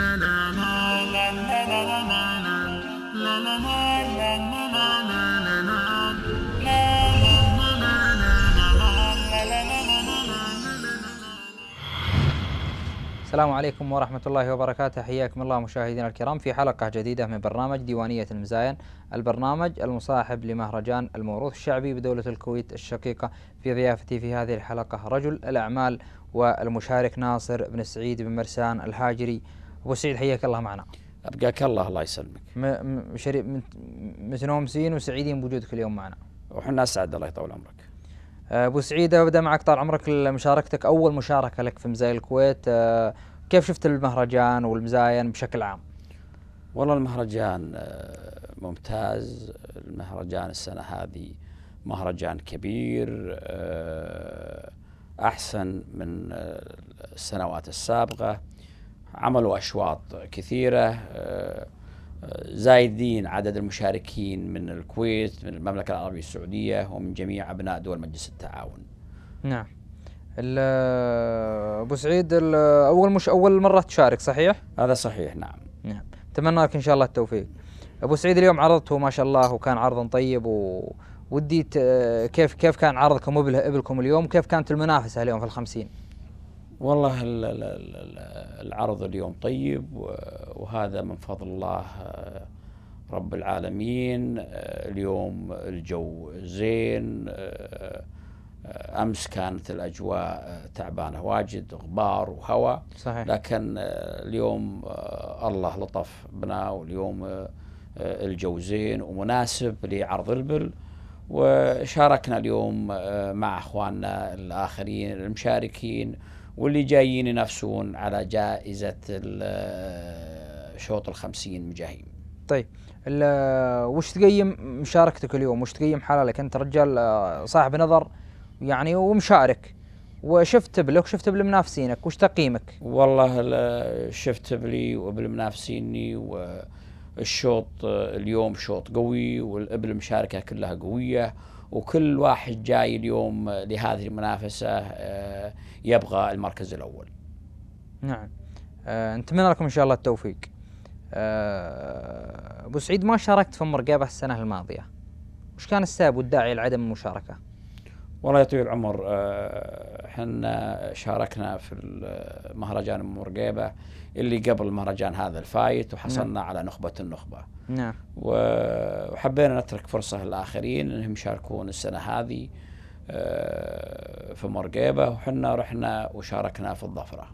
السلام عليكم ورحمة الله وبركاته حياكم الله مشاهدينا الكرام في حلقة جديدة من برنامج ديوانية المزاين البرنامج المصاحب لمهرجان الموروث الشعبي بدولة الكويت الشقيقة في ضيافتي في هذه الحلقة رجل الأعمال والمشارك ناصر بن سعيد بن مرسان الهاجري ابو سعيد حياك الله معنا ابقاك الله الله يسلمك شريف متنومسين وسعيدين بوجودك اليوم معنا وحنا اسعد الله يطول عمرك أه، ابو سعيد ابدا معك طال عمرك مشاركتك اول مشاركه لك في مزايا الكويت أه، كيف شفت المهرجان والمزاين بشكل عام؟ والله المهرجان أه، ممتاز المهرجان السنه هذه مهرجان كبير احسن من السنوات السابقه عملوا أشواط كثيرة آه، آه، زايدين عدد المشاركين من الكويت من المملكة العربية السعودية ومن جميع أبناء دول مجلس التعاون نعم آه، ابو سعيد اول مش اول مره تشارك صحيح؟ هذا صحيح نعم نعم اتمنى لك ان شاء الله التوفيق ابو سعيد اليوم عرضته ما شاء الله وكان عرضا طيب و ودي كيف كيف كان عرضكم ابلكم اليوم كيف كانت المنافسه اليوم في الخمسين؟ والله العرض اليوم طيب وهذا من فضل الله آه، رب العالمين آه، اليوم الجو زين آه، امس كانت الاجواء تعبانه واجد غبار وهواء صحيح لكن اليوم الله لطف بنا واليوم الجو زين ومناسب لعرض البل وشاركنا اليوم مع اخواننا الاخرين المشاركين واللي جايين ينافسون على جائزة الشوط الخمسين مجاهيم طيب وش تقيم مشاركتك اليوم وش تقيم حلالك انت رجال آه، صاحب نظر يعني ومشارك وشفت بلك شفت بالمنافسينك وش تقييمك والله شفت بلي وبالمنافسيني والشوط آه، اليوم شوط قوي والابل مشاركة كلها قوية وكل واحد جاي اليوم لهذه المنافسة آه، يبغى المركز الأول نعم آه، نتمنى لكم إن شاء الله التوفيق آه، أبو سعيد ما شاركت في مرقابة السنة الماضية وش كان السبب والداعي لعدم المشاركة؟ والله يا طويل العمر احنا آه، شاركنا في مهرجان ام اللي قبل مهرجان هذا الفايت وحصلنا نعم. على نخبه النخبه نعم وحبينا نترك فرصه للاخرين انهم يشاركون السنه هذه آه، في مرقيبه وحنا رحنا وشاركنا في الظفره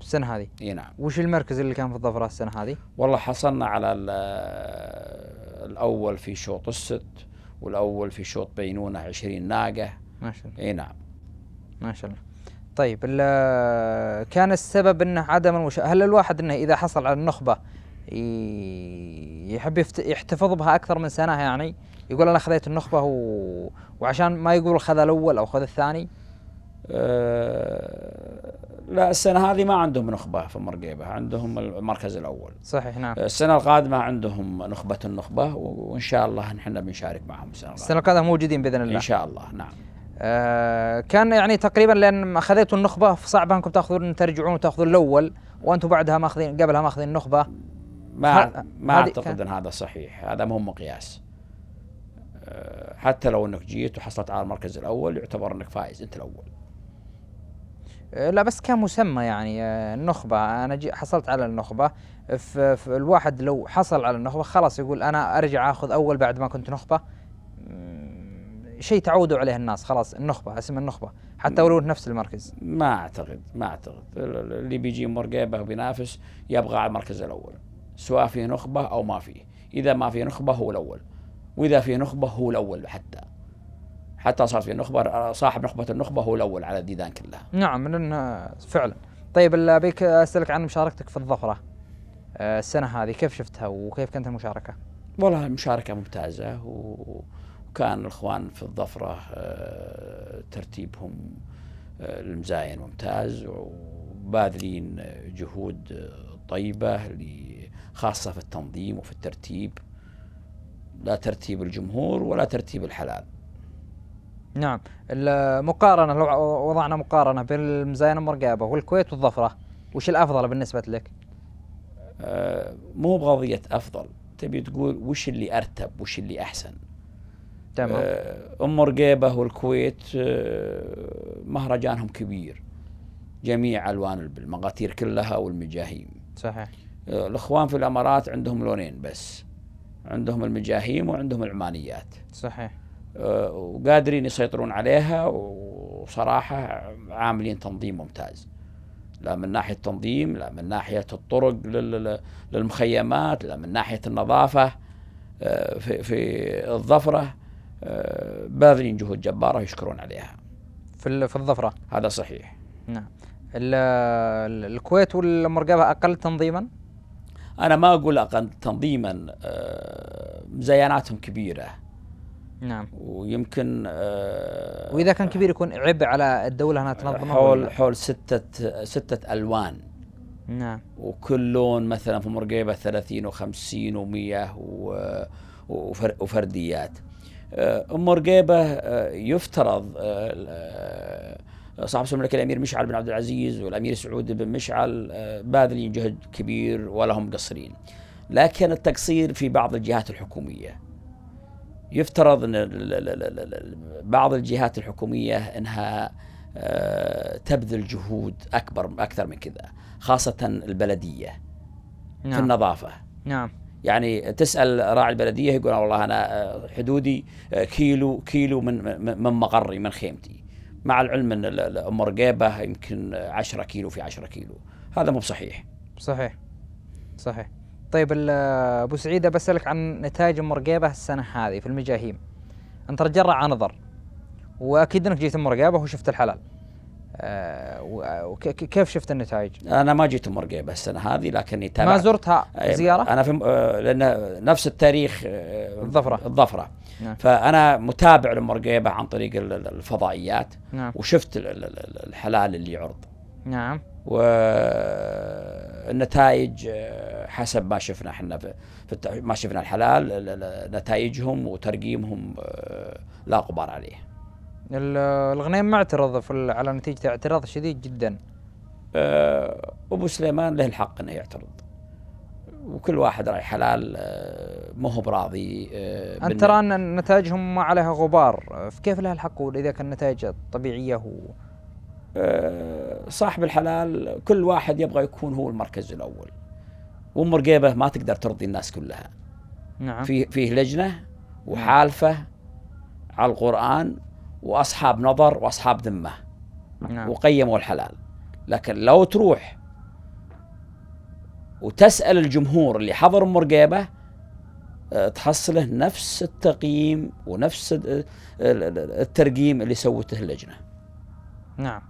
السنه هذه اي نعم وش المركز اللي كان في الظفره السنه هذه والله حصلنا على آه، الاول في شوط الست والاول في شوط بينونه 20 ناقه ما شاء الله اي نعم ما شاء الله طيب كان السبب انه عدم المشاهده هل الواحد انه اذا حصل على النخبه يحب يحتفظ بها اكثر من سنه يعني يقول انا خذيت النخبه و... وعشان ما يقول خذ الاول او خذ الثاني أه، لا السنه هذه ما عندهم نخبه في مرقيبه عندهم المركز الاول صحيح نعم أه، السنه القادمه عندهم نخبه النخبه وان شاء الله نحن بنشارك معهم السنه القادمه السنه القادمه موجودين باذن الله ان شاء الله نعم آه، كان يعني تقريبا لان اخذتوا النخبه فصعب انكم تاخذون ترجعون وتاخذون الاول وانتم بعدها ماخذين قبلها ماخذين النخبه ما ما اعتقد ان هذا صحيح هذا مو مقياس آه، حتى لو انك جيت وحصلت على المركز الاول يعتبر انك فائز انت الاول آه، لا بس كمسمى يعني النخبة أنا جي حصلت على النخبة فالواحد لو حصل على النخبة خلاص يقول أنا أرجع أخذ أول بعد ما كنت نخبة شيء تعودوا عليه الناس خلاص النخبه اسم النخبه حتى ولو نفس المركز ما اعتقد ما اعتقد اللي بيجي مرقيبه بينافس يبغى على المركز الاول سواء في نخبه او ما فيه اذا ما في نخبه هو الاول واذا في نخبه هو الاول حتى حتى صار في نخبه صاحب نخبه النخبه هو الاول على الديدان كلها نعم لان فعلا طيب ابيك اسالك عن مشاركتك في الظفره آه، السنه هذه كيف شفتها وكيف كانت المشاركه؟ والله المشاركه ممتازه و وكان الاخوان في الظفره آه، ترتيبهم آه، المزاين ممتاز وباذلين جهود طيبه خاصه في التنظيم وفي الترتيب لا ترتيب الجمهور ولا ترتيب الحلال نعم المقارنة لو وضعنا مقارنة بين المزاينة المرقابه والكويت والظفرة وش الأفضل بالنسبة لك؟ آه، مو بقضية أفضل تبي تقول وش اللي أرتب وش اللي أحسن تمام آه، ام رقيبه والكويت آه، مهرجانهم كبير جميع الوان المغاتير كلها والمجاهيم صحيح آه، الاخوان في الامارات عندهم لونين بس عندهم المجاهيم وعندهم العمانيات صحيح وقادرين يسيطرون عليها وصراحه عاملين تنظيم ممتاز لا من ناحيه تنظيم لا من ناحيه الطرق للمخيمات لا من ناحيه النظافه في في الظفره آه، باذلين جهود جبارة يشكرون عليها في في الظفرة هذا صحيح نعم الكويت والمرقبة أقل تنظيما أنا ما أقول أقل تنظيما آه، مزياناتهم كبيرة نعم ويمكن آه واذا كان كبير يكون عبء على الدوله انها تنظمه حول حول سته سته الوان نعم وكل لون مثلا في مرقيبه 30 و50 و100 وفرديات آه، ام رقيبه آه، يفترض آه، صاحب الملك الامير مشعل بن عبد العزيز والامير سعود بن مشعل باذلين جهد كبير ولا هم مقصرين. لكن التقصير في بعض الجهات الحكوميه. يفترض ان بعض الجهات الحكوميه انها تبذل جهود اكبر اكثر من كذا، خاصه البلديه نعم. في النظافه. نعم يعني تسال راعي البلديه يقول والله انا آه، حدودي آه، كيلو كيلو من من مقري من خيمتي مع العلم ان ام رقيبه يمكن 10 كيلو في 10 كيلو هذا مو بصحيح صحيح صحيح طيب آه، ابو سعيد بسالك عن نتائج ام رقيبه السنه هذه في المجاهيم انت رجال رعى نظر واكيد انك جيت ام رقيبه وشفت الحلال آه، وكيف آه، شفت النتائج؟ انا ما جيت مرقيبه السنه هذه لكني تابعت ما زرتها إيه، زياره؟ انا في آه، لان نفس التاريخ الظفره الظفره نعم. فانا متابع لمرقيبه عن طريق الفضائيات نعم. وشفت الحلال اللي يعرض نعم والنتائج حسب ما شفنا احنا في ما شفنا الحلال نتائجهم وترقيمهم لا غبار عليه الغنيم معترض على نتيجته اعتراض شديد جدا آه، ابو سليمان له الحق انه يعترض وكل واحد راي حلال آه، ما هو براضي آه، انت ترى ان نتائجهم ما عليها غبار فكيف لها الحق اذا كان النتائج طبيعيه و... صاحب الحلال كل واحد يبغى يكون هو المركز الاول وام رقيبه ما تقدر ترضي الناس كلها نعم فيه فيه لجنه نعم. وحالفه على القران واصحاب نظر واصحاب ذمه نعم. وقيموا الحلال لكن لو تروح وتسال الجمهور اللي حضر ام رقيبه آه، تحصله نفس التقييم ونفس الترقيم اللي سوته اللجنه. نعم.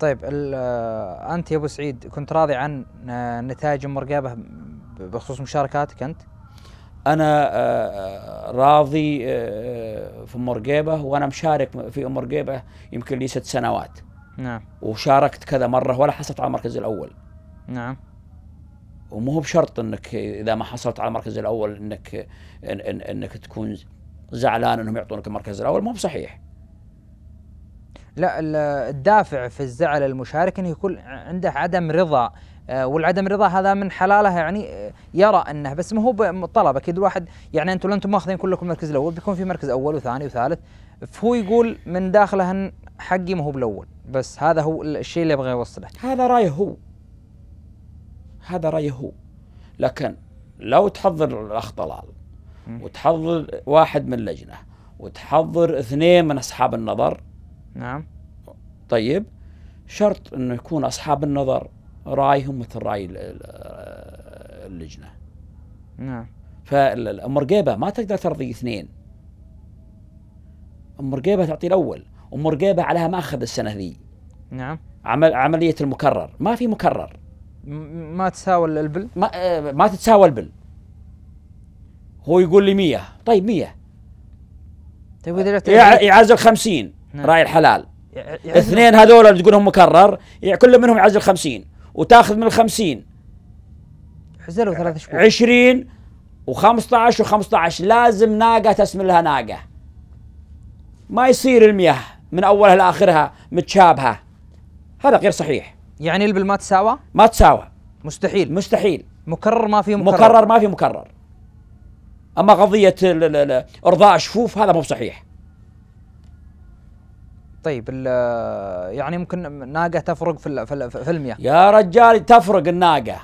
طيب آه، انت يا ابو سعيد كنت راضي عن آه، نتائج ام بخصوص مشاركاتك انت؟ انا آه، آه، راضي آه، في ام رقيبه وانا مشارك في ام رقيبه يمكن لي ست سنوات نعم وشاركت كذا مره ولا حصلت على المركز الاول نعم ومو بشرط انك اذا ما حصلت على المركز الاول انك إن إن انك تكون زعلان انهم يعطونك المركز الاول مو بصحيح لا الدافع في الزعل المشارك انه يكون عنده عدم رضا آه، والعدم رضا هذا من حلاله يعني آه، يرى انه بس ما هو طلب اكيد الواحد يعني انتم لو انتم ماخذين كلكم المركز الاول بيكون في مركز اول وثاني وثالث فهو يقول من داخله ان حقي ما هو بالاول بس هذا هو الشيء اللي ابغى يوصله هذا رايه هو هذا رايه هو لكن لو تحضر الاخ طلال وتحضر واحد من اللجنه وتحضر اثنين من اصحاب النظر نعم طيب شرط انه يكون اصحاب النظر رايهم مثل راي اللجنه نعم فام رقيبه ما تقدر ترضي اثنين ام رقيبه تعطي الاول ام رقيبه عليها ماخذ السنه ذي نعم عمل عمليه المكرر ما في مكرر ما تساوى البل ما, آه، ما تتساوى البل هو يقول لي 100 طيب 100 طيب يعزل 50 نعم. راي الحلال اثنين هذول اللي لهم مكرر كل منهم يعزل 50 وتاخذ من الخمسين حزلوا ثلاث شهور عشرين و15 و15 لازم ناقة تسملها لها ناقة ما يصير المياه من أولها لآخرها متشابهة هذا غير صحيح يعني البل ما تساوى؟ ما تساوى مستحيل مستحيل مكرر ما في مكرر مكرر ما في مكرر أما قضية إرضاء شفوف هذا مو صحيح طيب يعني ممكن ناقه تفرق في في المياه يا رجال تفرق الناقه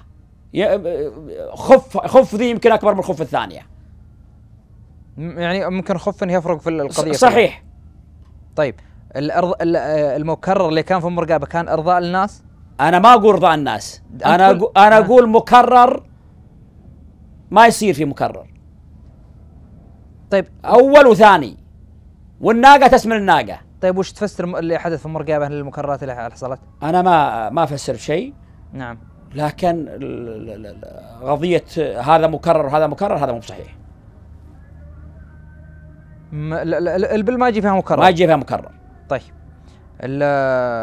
خف خف ذي يمكن اكبر من الخف الثانيه يعني ممكن خف انه يفرق في القضيه صحيح فيها. طيب الارض المكرر اللي كان في ام رقابه كان ارضاء الناس انا ما اقول ارضاء الناس انا أقول انا اقول مكرر ما يصير في مكرر طيب اول وثاني والناقه تسمن الناقه طيب وش تفسر اللي حدث في مرقابه للمكررات اللي حصلت؟ انا ما ما افسر شيء نعم لكن قضيه هذا مكرر وهذا مكرر هذا مو بصحيح البل ما يجي فيها مكرر ما يجي فيها مكرر طيب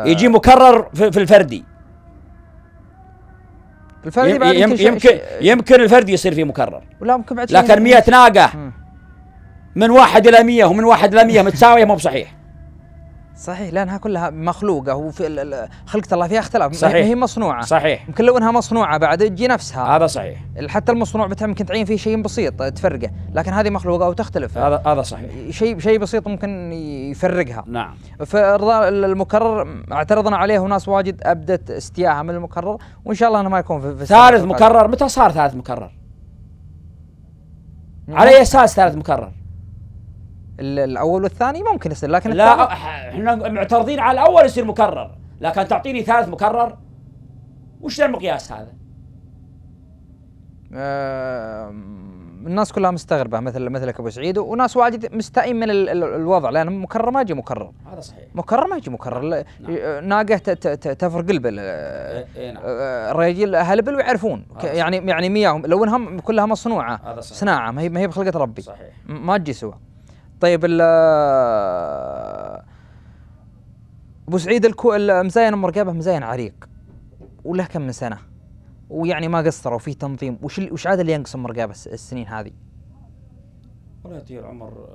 يجي مكرر في الفردي الفردي بعد يمكن يمكن, شيء يمكن الفردي يصير فيه مكرر ولا ممكن بعد لكن 100 ناقه من واحد الى 100 ومن واحد الى 100 متساويه مو بصحيح صحيح لانها كلها مخلوقه وفي خلقه الله فيها اختلاف صحيح هي مصنوعه صحيح يمكن لو انها مصنوعه بعد تجي نفسها هذا صحيح حتى المصنوع ممكن يمكن تعين فيه شيء بسيط تفرقه لكن هذه مخلوقه وتختلف هذا هذا صحيح شيء شيء بسيط ممكن يفرقها نعم فارضاء المكرر اعترضنا عليه وناس واجد ابدت استياها من المكرر وان شاء الله انه ما يكون في ثالث مكرر متى صار ثالث مكرر؟ على اي اساس ثالث مكرر؟ الاول والثاني ممكن يصير لكن لا احنا معترضين على الاول يصير مكرر لكن تعطيني ثالث مكرر وش ذا المقياس هذا؟ آه الناس كلها مستغربه مثل مثلك ابو سعيد وناس واجد مستائين من الوضع لان مكرر ما يجي مكرر هذا صحيح مكرر ما يجي مكرر نعم. ناقه تفرق البل اي إيه، نعم. اهل هلبل ويعرفون يعني يعني مياهم لو انها كلها مصنوعه صناعه ما هي ما هي بخلقه ربي صحيح ما تجي سوا طيب ال ابو سعيد الكو مزاين ام رقابه مزاين عريق وله كم من سنه ويعني ما قصروا في تنظيم وش وش عاد اللي ينقص ام رقابه السنين هذه؟ والله يطير عمر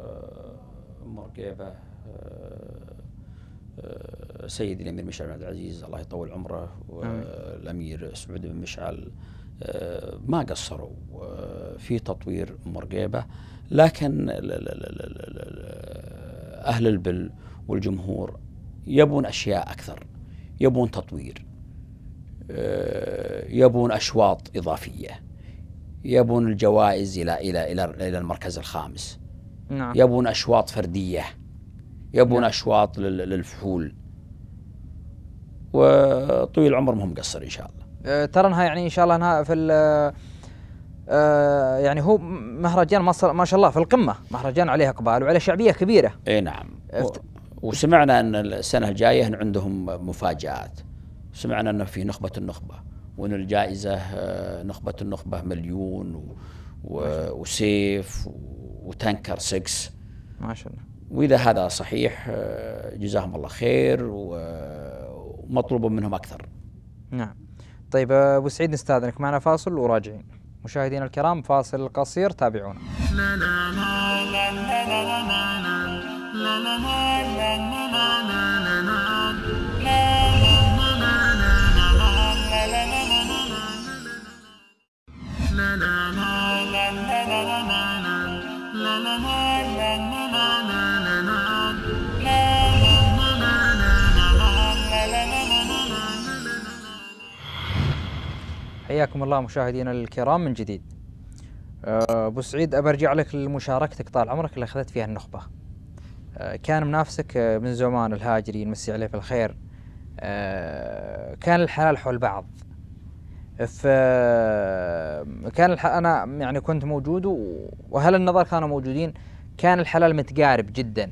ام آه، رقابه آه، آه، سيدي الامير مشعل بن عبد العزيز الله يطول عمره والامير سعود بن مشعل ما قصروا في تطوير ام رقابه لكن أهل البل والجمهور يبون أشياء أكثر يبون تطوير آه، يبون أشواط إضافية يبون الجوائز إلى إلى إلى إلى المركز الخامس نعم. يبون أشواط فردية يبون نعم. أشواط للفحول وطويل العمر مهم قصر إن شاء الله آه، ترى انها يعني ان شاء الله انها في آه، يعني هو مهرجان مصر ما شاء الله في القمه مهرجان عليه اقبال وعليه شعبيه كبيره اي نعم افت... وسمعنا ان السنه الجايه إن عندهم مفاجات سمعنا انه في نخبه النخبه وان الجائزه آه، نخبه النخبه مليون و... و... وسيف و... وتنكر 6 ما شاء الله واذا هذا صحيح آه، جزاهم الله خير ومطلوب منهم اكثر نعم طيب ابو سعيد نستاذنك معنا فاصل وراجعين مشاهدينا الكرام فاصل قصير تابعونا حياكم الله مشاهدينا الكرام من جديد آه، ابو سعيد ابرجع لك لمشاركتك طال عمرك اللي اخذت فيها النخبه آه، كان منافسك آه، من زمان الهاجري يمسي عليه بالخير كان الحلال حول بعض ف الح... انا يعني كنت موجود واهل النظر كانوا موجودين كان الحلال متقارب جدا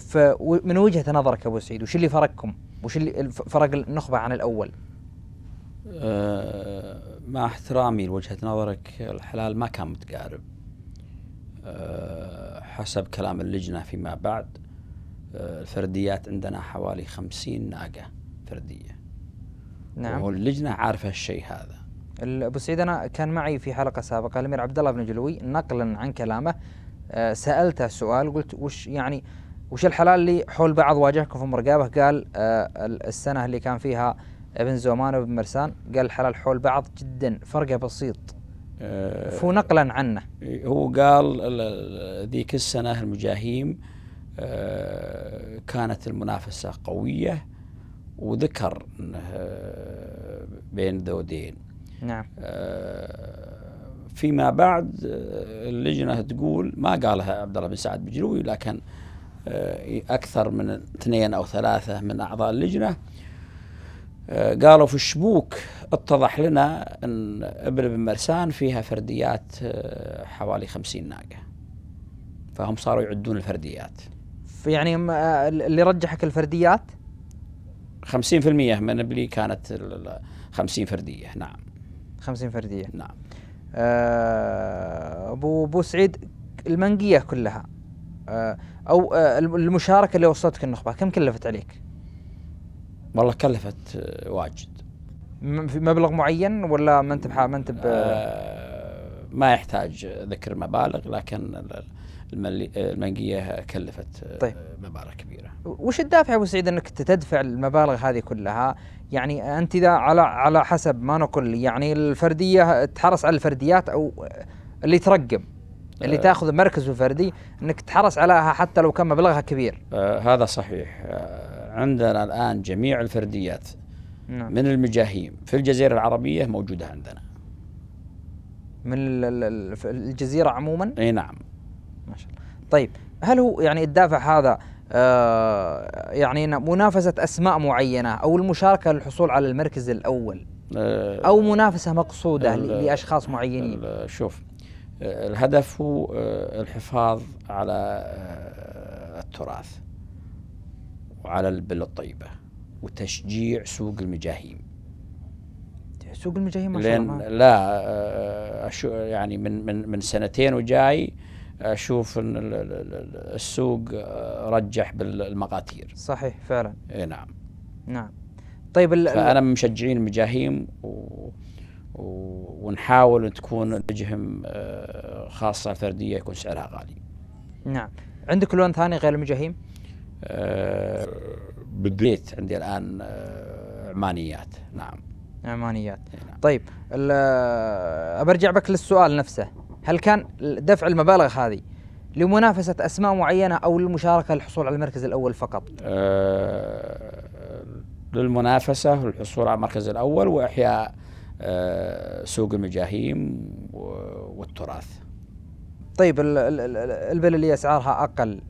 فمن وجهه نظرك ابو سعيد وش اللي فرقكم وش اللي فرق النخبه عن الاول آه، مع احترامي لوجهة نظرك الحلال ما كان متقارب آه، حسب كلام اللجنة فيما بعد آه، الفرديات عندنا حوالي خمسين ناقة فردية نعم واللجنة عارفة الشيء هذا ابو سعيد انا كان معي في حلقه سابقه الامير عبد الله بن جلوي نقلا عن كلامه سالته سؤال قلت وش يعني وش الحلال اللي حول بعض واجهكم في مرقابة قال السنه اللي كان فيها ابن زومان وابن مرسان قال الحلال حول بعض جدا فرقه بسيط آه، فو نقلا عنه إيه، هو قال ذيك السنة المجاهيم آه، كانت المنافسة قوية وذكر آه، بين ذودين نعم فيما بعد اللجنة تقول ما قالها عبد الله بن سعد بجلوي لكن أكثر من اثنين أو ثلاثة من أعضاء اللجنة آه، قالوا في الشبوك اتضح لنا أن ابن بن مرسان فيها فرديات آه، حوالي خمسين ناقة فهم صاروا يعدون الفرديات يعني آه، اللي رجحك الفرديات 50% من ابلي كانت 50 فردية نعم 50 فردية نعم ابو ابو سعيد المنقية كلها او المشاركة اللي وصلتك النخبة كم كلفت عليك؟ والله كلفت آه، واجد في مبلغ معين ولا ما انت ما انت آه، ما يحتاج ذكر مبالغ لكن المنقيه كلفت آه، طيب. مبالغ كبيره. وش الدافع ابو سعيد انك تدفع المبالغ هذه كلها؟ يعني انت اذا على على حسب ما نقول يعني الفرديه تحرص على الفرديات او اللي ترقم اللي أه تاخذ مركز الفردي انك تحرص عليها حتى لو كان مبلغها كبير. آه هذا صحيح. آه عندنا الآن جميع الفرديات نعم. من المجاهيم في الجزيرة العربية موجودة عندنا من الجزيرة عموما؟ اي نعم ما شاء الله طيب هل هو يعني الدافع هذا آه يعني منافسة أسماء معينة أو المشاركة للحصول على المركز الأول آه، أو منافسة مقصودة لأشخاص معينين شوف آه، الهدف هو آه، الحفاظ على التراث على البلة الطيبة وتشجيع سوق المجاهيم سوق المجاهيم ما شاء الله لا آه، يعني من من من سنتين وجاي اشوف ان السوق آه، رجح بالمقاتير صحيح فعلا اي نعم نعم طيب فانا من مشجعين المجاهيم و ونحاول ان تكون وجههم آه، خاصه فرديه يكون سعرها غالي. نعم، عندك لون ثاني غير المجاهيم؟ آه، بالبيت عندي الان آه، عمانيات نعم عمانيات إيه، نعم. طيب آه، برجع بك للسؤال نفسه هل كان دفع المبالغ هذه لمنافسة أسماء معينة أو للمشاركة للحصول على المركز الأول فقط؟ أه للمنافسة للحصول على المركز الأول وإحياء أه سوق المجاهيم والتراث طيب البلة اللي أسعارها أقل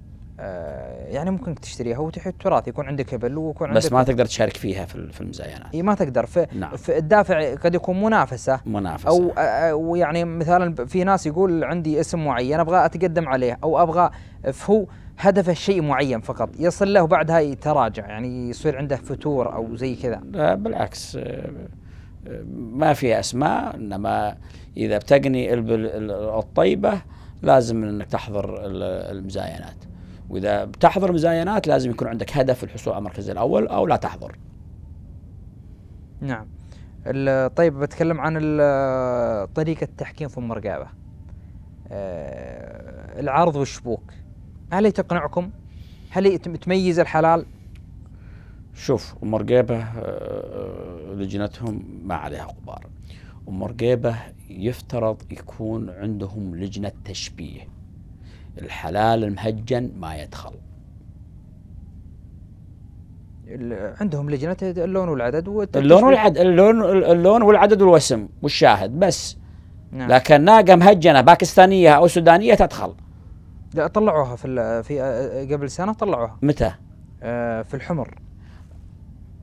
آه، يعني ممكن تشتريها وتحيي التراث يكون عندك هبل ويكون عندك بس ما تقدر تشارك فيها في المزاينات اي ما تقدر في, نعم. في الدافع قد يكون منافسه منافسه او او آه، آه، يعني مثلا في ناس يقول عندي اسم معين ابغى اتقدم عليه او ابغى فهو هدفه شيء معين فقط يصل له بعدها يتراجع يعني يصير عنده فتور او زي كذا لا بالعكس ما في اسماء انما اذا بتقني الطيبه لازم انك تحضر المزاينات واذا بتحضر مزاينات لازم يكون عندك هدف الحصول على المركز الاول او لا تحضر. نعم. طيب بتكلم عن طريقه التحكيم في المرقابه. آه، العرض والشبوك هل هي تقنعكم؟ هل هي تميز الحلال؟ شوف ام رقيبه آه، آه، لجنتهم ما عليها غبار. ام رقيبه يفترض يكون عندهم لجنه تشبيه. الحلال المهجن ما يدخل عندهم لجنة اللون والعدد اللون والعدد اللون اللون والعدد والوسم والشاهد بس نعم. لكن ناقة مهجنة باكستانية أو سودانية تدخل لا طلعوها في في آه، قبل سنة طلعوها متى؟ آه في الحمر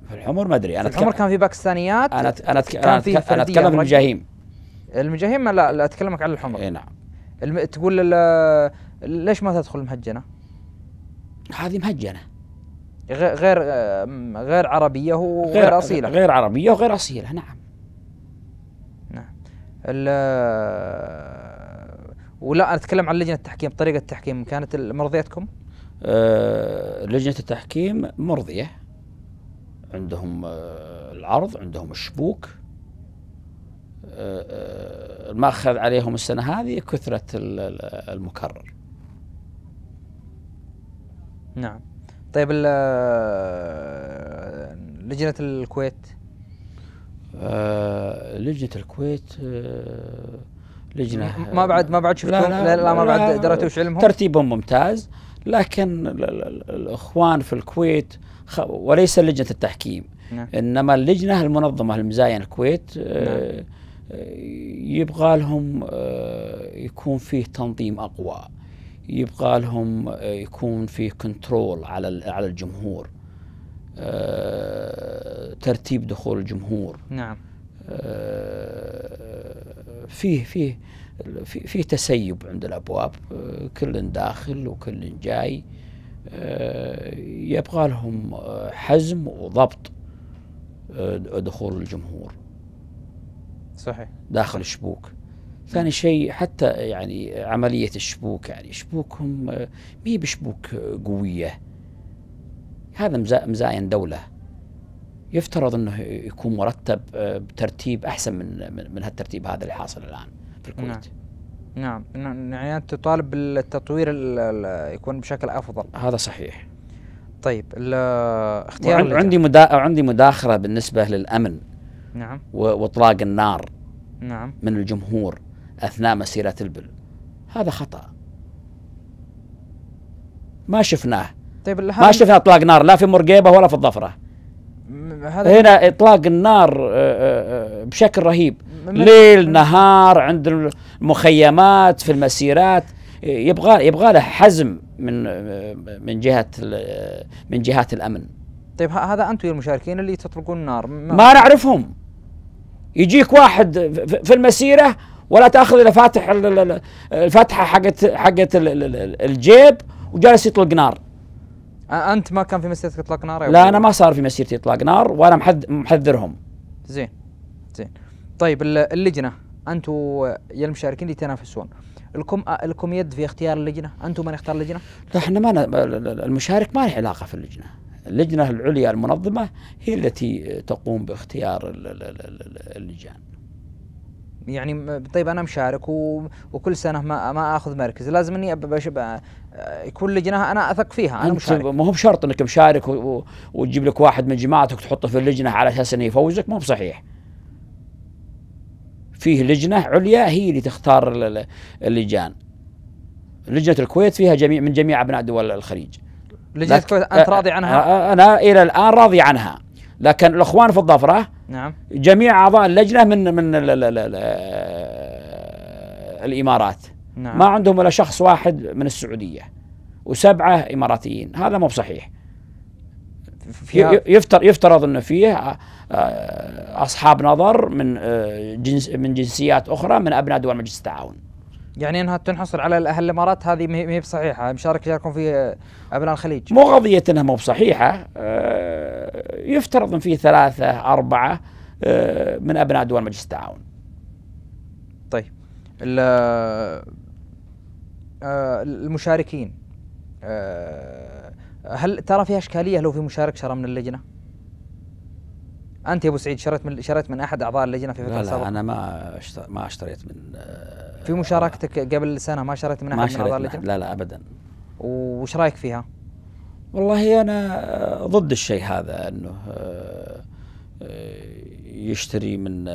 في الحمر ما ادري انا في الحمر كان في باكستانيات انا ت... انا تك... كان في انا اتكلم المجاهيم المجاهيم لا, لا اتكلمك عن الحمر اي نعم الم... تقول ليش ما تدخل مهجنه؟ هذه مهجنه غير آه، غير عربيه وغير اصيله غير عربيه وغير اصيله نعم نعم ولا اتكلم عن لجنه التحكيم طريقه التحكيم كانت مرضيتكم؟ أه لجنه التحكيم مرضيه عندهم آه، العرض عندهم الشبوك آه، الماخذ عليهم السنه هذه كثره المكرر نعم طيب لجنة الكويت آه لجنة الكويت آه لجنة ما بعد ما بعد شفتهم لا, لا, لا, لا ما بعد دريتوا وش علمهم ترتيبهم ممتاز لكن الإخوان في الكويت وليس لجنة التحكيم نعم. إنما اللجنة المنظمة المزاين الكويت آه نعم. آه، يبغى لهم آه، يكون فيه تنظيم أقوى يبقى لهم آه، يكون في كنترول على على الجمهور آه، ترتيب دخول الجمهور نعم آه، فيه فيه في تسيب عند الابواب كل داخل وكل جاي يبقى لهم حزم وضبط دخول الجمهور صحيح داخل الشبوك ثاني شيء حتى يعني عملية الشبوك يعني شبوكهم آه، مي بشبوك قوية هذا مزاين دولة يفترض انه يكون مرتب آه، بترتيب احسن من من هالترتيب هذا اللي حاصل الان في الكويت. نعم نعم, نعم. يعني تطالب بالتطوير يكون بشكل افضل. هذا صحيح. طيب اختيار عندي مدا... عندي مداخله بالنسبه للامن نعم واطلاق النار نعم من الجمهور أثناء مسيرة البل هذا خطأ ما شفناه طيب ما شفنا اطلاق نار لا في مرقيبه ولا في الظفره هذا هنا اطلاق النار آه، آه، آه، بشكل رهيب ليل نهار عند المخيمات في المسيرات يبغى يبغى له حزم من من جهه من جهات الامن طيب هذا انتم المشاركين اللي تطلقون النار ما, ما نعرفهم يجيك واحد في المسيره ولا تاخذ الا فاتح الفتحه حقت حقت الجيب وجالس يطلق نار انت ما كان في مسيرتك اطلاق نار لا انا ما صار في مسيرتي اطلاق نار وانا محذرهم زين زين طيب اللجنه انتم يا المشاركين اللي تنافسون لكم لكم يد في اختيار اللجنه انتم من اختار اللجنه لا احنا ما المشارك ما له علاقه في اللجنه اللجنه العليا المنظمه هي التي تقوم باختيار اللجان يعني طيب انا مشارك وكل سنه ما ما اخذ مركز لازم اني يكون لجنه انا اثق فيها انا مشارك ما هو بشرط انك مشارك وتجيب لك واحد من جماعتك تحطه في اللجنه على اساس انه يفوزك ما هو بصحيح فيه لجنه عليا هي اللي تختار اللجان لجنه الكويت فيها جميع من جميع ابناء دول الخليج لجنه الكويت انت راضي عنها؟ انا الى الان راضي عنها لكن الاخوان في الظفره نعم جميع اعضاء اللجنه من من الـ الـ الـ الامارات نعم. ما عندهم ولا شخص واحد من السعوديه وسبعه اماراتيين هذا مو بصحيح يفتر يفترض انه فيه آه، آه، اصحاب نظر من آه، جنس من جنسيات اخرى من ابناء دول مجلس التعاون يعني انها تنحصر على الامارات هذه ما هي بصحيحه مشارك يشاركون في آه، ابناء الخليج مو قضيه انها مو بصحيحه آه، يفترض ان في ثلاثه اربعه آه، من ابناء دول مجلس التعاون طيب المشاركين هل ترى في اشكاليه لو في مشارك شرى من اللجنه؟ انت يا ابو سعيد شريت من شريت من احد اعضاء اللجنه في فتره لا, لا انا ما ما اشتريت من آه، في مشاركتك قبل سنه ما شريت من احد ما شريت من اعضاء اللجنه؟ لا لا ابدا وش رايك فيها؟ والله انا ضد الشيء هذا انه آه، آه، يشتري من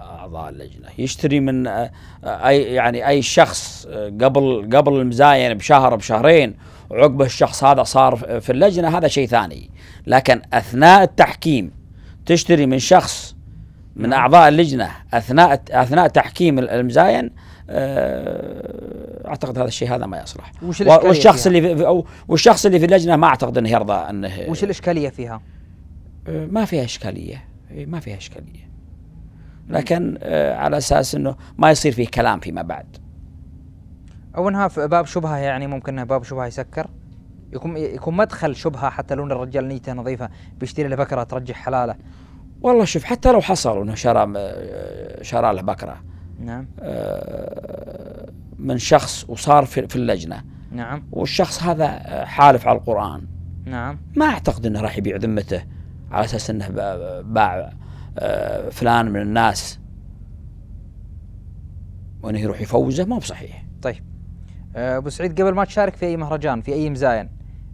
اعضاء اللجنه، يشتري من اي يعني اي شخص قبل قبل المزاين يعني بشهر بشهرين وعقب الشخص هذا صار في اللجنه هذا شيء ثاني، لكن اثناء التحكيم تشتري من شخص من نعم. اعضاء اللجنه اثناء اثناء تحكيم المزاين آه، اعتقد هذا الشيء هذا ما يصلح وش والشخص فيها؟ اللي في والشخص اللي في اللجنه ما اعتقد انه يرضى انه وش الاشكاليه فيها؟ آه، ما فيها اشكاليه إيه، ما فيها اشكاليه لكن آه، على اساس انه ما يصير فيه كلام فيما بعد او انها باب شبهه يعني ممكن باب شبهه يسكر يكون يكون مدخل شبهه حتى لو ان الرجال نيته نظيفه بيشتري له بكره ترجح حلاله والله شوف حتى لو حصل انه شرى شرى له بكره نعم آه، من شخص وصار في, في اللجنه نعم والشخص هذا آه، حالف على القران نعم ما اعتقد انه راح يبيع ذمته على اساس انه باع آه، فلان من الناس وانه يروح يفوزه ما هو بصحيح طيب ابو سعيد قبل ما تشارك في اي مهرجان في اي مزاين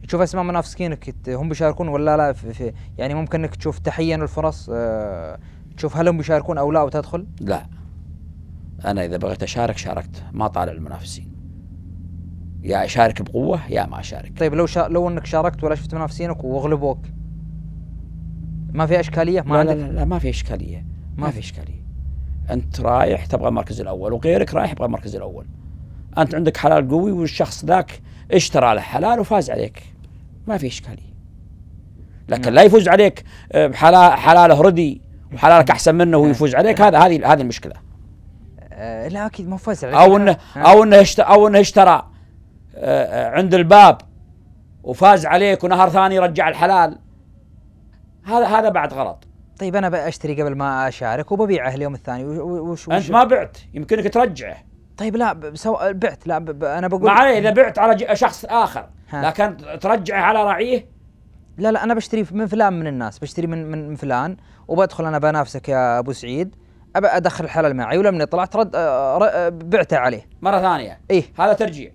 تشوف اسماء منافسينك هم بيشاركون ولا لا في في يعني ممكن انك تشوف تحين الفرص أه تشوف هل هم بيشاركون او لا وتدخل؟ لا انا اذا بغيت اشارك شاركت ما طالع المنافسين يا اشارك بقوه يا ما اشارك طيب لو شا... لو انك شاركت ولا شفت منافسينك واغلبوك ما في اشكاليه ما لا عندك لا, لا, لا ما في اشكاليه ما, ما في اشكاليه انت رايح تبغى المركز الاول وغيرك رايح يبغى المركز الاول انت عندك حلال قوي والشخص ذاك اشترى له حلال وفاز عليك ما في إشكالية لكن نعم. لا يفوز عليك آه، بحلال حلاله ردي وحلالك أحسن منه ويفوز نعم. عليك هذا هذه هذه المشكلة آه، لا أكيد ما فاز عليك أو إنه آه. أو إنه اشترى أو إنه اشترى عند الباب وفاز عليك ونهر ثاني رجع الحلال هذا هذا بعد غلط طيب انا بشتري قبل ما اشارك وببيعه اليوم الثاني وش, وش انت ما بعت يمكنك ترجعه طيب لا سو... بعت لا ب... انا بقول ما عليه اذا بعت على شخص اخر ها. لكن ترجعه على راعيه لا لا انا بشتري من فلان من الناس بشتري من من, فلان وبدخل انا بنافسك يا ابو سعيد ابى ادخل الحلال معي ولما طلعت رد آه، آه، بعته عليه مره ثانيه ايه هذا ترجيع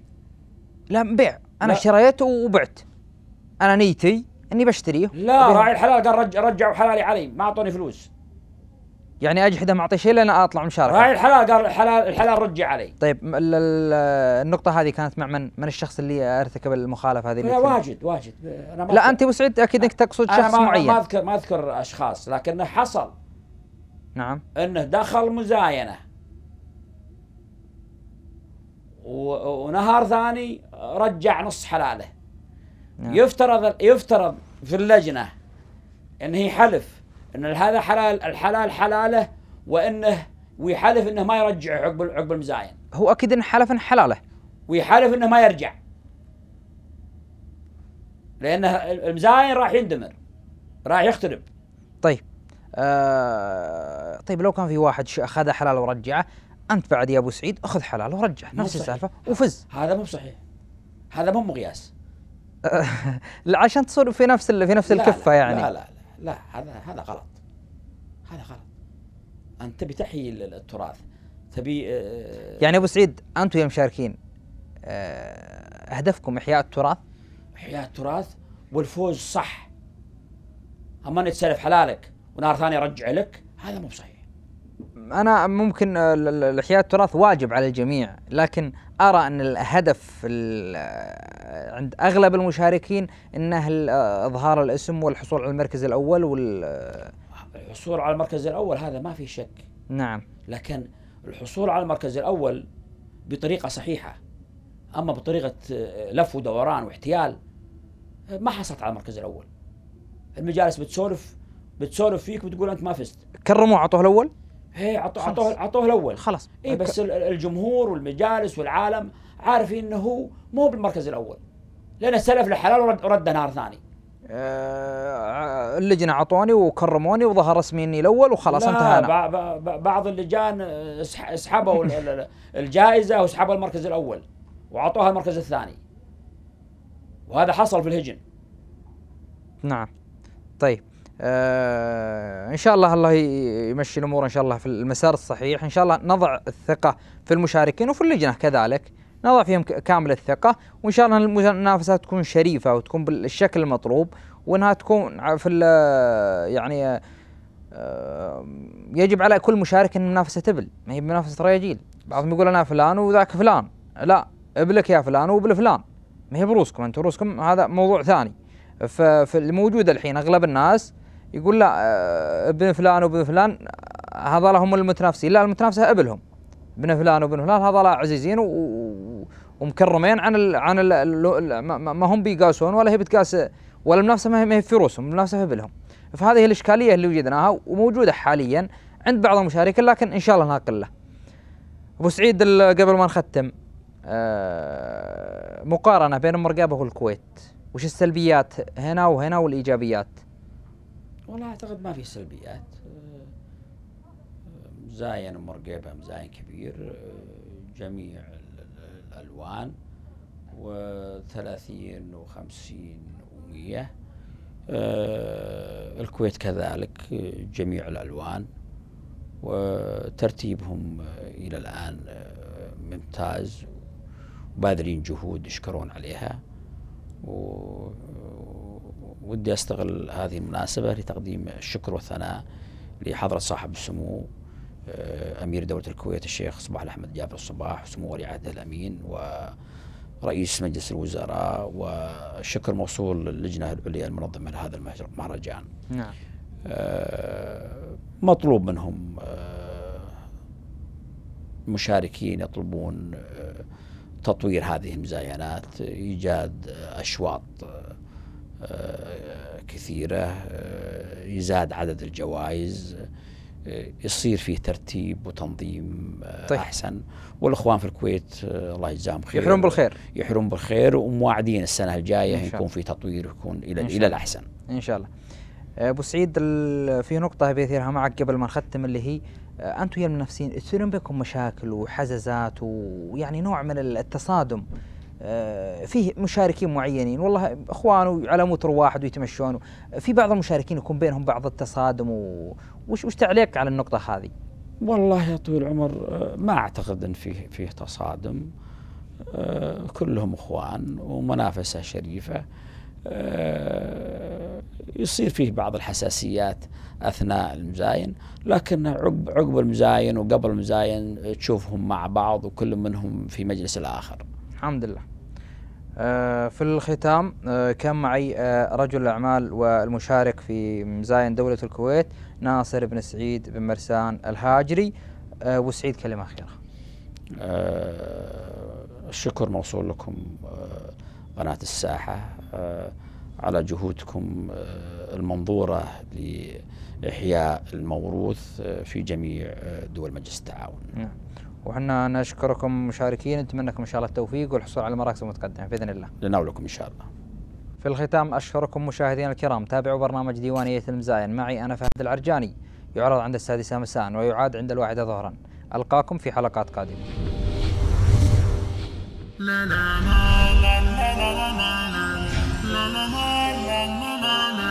لا بيع انا لا. شريت وبعت انا نيتي اني بشتريه لا راعي الحلال قال رج رجعوا حلالي علي ما اعطوني فلوس يعني اجحده معطي شيء لان اطلع مشاركه هاي الحلال قال الحلال الحلال رجع علي طيب النقطه هذه كانت مع من من الشخص اللي ارتكب المخالفه هذه لا واجد واجد أنا لا انت ابو اكيد انك تقصد شخص أنا ما معين ما اذكر ما اذكر اشخاص لكنه حصل نعم انه دخل مزاينه ونهار ثاني رجع نص حلاله نعم. يفترض يفترض في اللجنه ان هي حلف ان هذا حلال الحلال حلاله وانه ويحلف انه ما يرجع عقب عقب المزاين هو اكيد ان حلف ان حلاله ويحلف انه ما يرجع لانه المزاين راح يندمر راح يخترب طيب آه طيب لو كان في واحد اخذ حلال ورجعه انت بعد يا ابو سعيد اخذ حلال ورجعه نفس السالفه وفز هذا مو صحيح هذا مو مقياس عشان تصير في نفس في نفس الكفه لا يعني لا لا لا هذا هذا غلط هذا غلط انت تبي تحيي التراث تبي آه يعني ابو سعيد انتم يا مشاركين آه هدفكم احياء التراث احياء التراث والفوز صح اما انك تسلف حلالك ونار ثانيه رجع لك هذا مو بصحيح انا ممكن آه، احياء التراث واجب على الجميع لكن ارى ان الهدف آه، عند اغلب المشاركين انه آه، اظهار الاسم والحصول على المركز الاول وال الحصول على المركز الاول هذا ما في شك نعم لكن الحصول على المركز الاول بطريقه صحيحه اما بطريقه لف ودوران واحتيال ما حصلت على المركز الاول المجالس بتسولف بتسولف فيك وتقول انت ما فزت كرموه عطوه الاول هي عطوه عطوه الاول خلاص إيه بس الجمهور والمجالس والعالم عارفين انه هو مو بالمركز الاول لان سلف لحلال ورد, ورد نهار ثاني آه، اللجنه عطوني وكرموني وظهر رسمي اني الاول وخلاص انتهى انا بعض اللجان آه، اسحبوا الجائزه واسحبوا المركز الاول وعطوها المركز الثاني وهذا حصل في الهجن نعم طيب آه، ان شاء الله الله يمشي الامور ان شاء الله في المسار الصحيح ان شاء الله نضع الثقه في المشاركين وفي اللجنه كذلك نضع فيهم كامل الثقه وان شاء الله المنافسه تكون شريفه وتكون بالشكل المطلوب وانها تكون في يعني آه، يجب على كل مشارك ان المنافسه تبل ما هي منافسه رياجيل بعضهم يقول انا فلان وذاك فلان لا ابلك يا فلان وابل فلان ما هي بروسكم انتم روسكم هذا موضوع ثاني فالموجود الحين اغلب الناس يقول لا آه، ابن فلان وابن فلان هذول هم المتنافسين لا المتنافسه ابلهم ابن فلان وابن فلان هذول عزيزين ومكرمين عن ال عن ال ما هم بيقاسون ولا هي بتقاس ولا المنافسه ما هي في روسهم المنافسه في ابلهم فهذه الاشكاليه اللي وجدناها وموجوده حاليا عند بعض المشاركين لكن ان شاء الله انها قله. ابو سعيد قبل ما نختم آه، مقارنه بين المرقبه والكويت وش السلبيات هنا وهنا والايجابيات والله اعتقد ما في سلبيات مزاين آه، آه، ومرقبه مزاين كبير آه، جميع الالوان وثلاثين وخمسين ومية الكويت كذلك جميع الألوان وترتيبهم إلى الآن ممتاز وبادرين جهود يشكرون عليها و ودي أستغل هذه المناسبة لتقديم الشكر والثناء لحضرة صاحب السمو آه، أمير دولة الكويت الشيخ صباح الأحمد جابر الصباح وسمو ولي عهده الأمين ورئيس مجلس الوزراء والشكر موصول للجنة العليا المنظمة لهذا المهرجان نعم. آه، مطلوب منهم آه، مشاركين يطلبون تطوير هذه المزاينات إيجاد أشواط آه، كثيرة آه، يزاد عدد الجوائز آه، يصير فيه ترتيب وتنظيم طيب. احسن والاخوان في الكويت الله يجزاهم خير يحرم بالخير يحرم بالخير ومواعدين السنه الجايه يكون في تطوير يكون الى الى الاحسن ان شاء الله ابو سعيد في نقطه ابي اثيرها معك قبل ما نختم اللي هي انتم يا المنافسين تصير بينكم مشاكل وحزازات ويعني نوع من التصادم آه، فيه مشاركين معينين والله اخوانه على متر واحد ويتمشون في بعض المشاركين يكون بينهم بعض التصادم وش وش تعليقك على النقطه هذه؟ والله يا طويل العمر آه، ما اعتقد ان فيه فيه تصادم آه، كلهم اخوان ومنافسه شريفه يصير فيه بعض الحساسيات اثناء المزاين لكن عقب عقب المزاين وقبل المزاين تشوفهم مع بعض وكل منهم في مجلس الاخر الحمد لله آه، في الختام آه، كان معي آه، رجل الأعمال والمشارك في مزاين دولة الكويت ناصر بن سعيد بن مرسان الهاجري وسعيد كلمة أخيرة الشكر موصول لكم قناة الساحة على جهودكم المنظورة لإحياء الموروث في جميع دول مجلس التعاون نعم. وحنا نشكركم مشاركين نتمنى لكم ان شاء الله التوفيق والحصول على مراكز متقدمه باذن الله. لنا ولكم ان شاء الله. في الختام اشكركم مشاهدينا الكرام، تابعوا برنامج ديوانيه المزاين معي انا فهد العرجاني يعرض عند السادسه مساء ويعاد عند الواحده ظهرا. القاكم في حلقات قادمه. لا لا لا لا لا لا لا لا لا لا لا